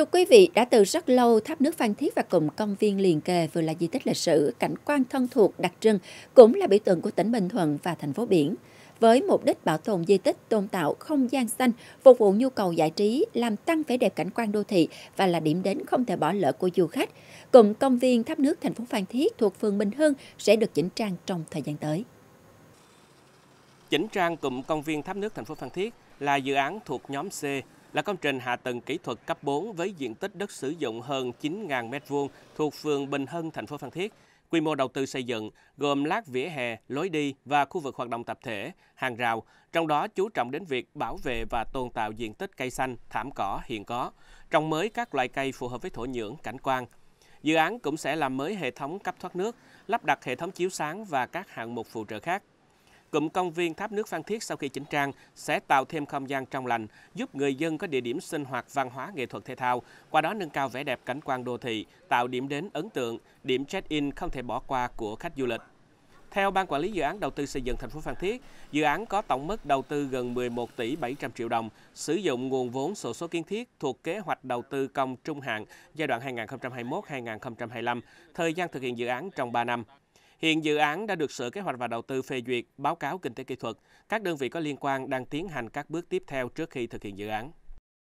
Thưa quý vị, đã từ rất lâu, tháp nước Phan Thiết và cụm công viên liền kề vừa là di tích lịch sử, cảnh quan thân thuộc đặc trưng, cũng là biểu tượng của tỉnh Bình Thuận và thành phố biển. Với mục đích bảo tồn di tích, tôn tạo không gian xanh, phục vụ nhu cầu giải trí, làm tăng vẻ đẹp cảnh quan đô thị và là điểm đến không thể bỏ lỡ của du khách, cụm công viên tháp nước thành phố Phan Thiết thuộc phường Bình Hưng sẽ được chỉnh trang trong thời gian tới. Chỉnh trang cụm công viên tháp nước thành phố Phan Thiết là dự án thuộc nhóm C là công trình hạ tầng kỹ thuật cấp 4 với diện tích đất sử dụng hơn 9.000 m2 thuộc phường Bình Hân, thành phố Phan Thiết. Quy mô đầu tư xây dựng gồm lát vỉa hè, lối đi và khu vực hoạt động tập thể, hàng rào, trong đó chú trọng đến việc bảo vệ và tôn tạo diện tích cây xanh, thảm cỏ hiện có, trồng mới các loại cây phù hợp với thổ nhưỡng, cảnh quan. Dự án cũng sẽ làm mới hệ thống cấp thoát nước, lắp đặt hệ thống chiếu sáng và các hạng mục phụ trợ khác cụm công viên Tháp nước Phan Thiết sau khi chỉnh trang sẽ tạo thêm không gian trong lành, giúp người dân có địa điểm sinh hoạt văn hóa nghệ thuật thể thao, qua đó nâng cao vẻ đẹp cảnh quan đô thị, tạo điểm đến ấn tượng, điểm check-in không thể bỏ qua của khách du lịch. Theo Ban Quản lý Dự án Đầu tư xây dựng thành phố Phan Thiết, dự án có tổng mức đầu tư gần 11 tỷ 700 triệu đồng, sử dụng nguồn vốn sổ số kiến thiết thuộc kế hoạch đầu tư công trung hạn giai đoạn 2021-2025, thời gian thực hiện dự án trong 3 năm. Hiện dự án đã được Sở Kế hoạch và Đầu tư phê duyệt, báo cáo kinh tế kỹ thuật. Các đơn vị có liên quan đang tiến hành các bước tiếp theo trước khi thực hiện dự án.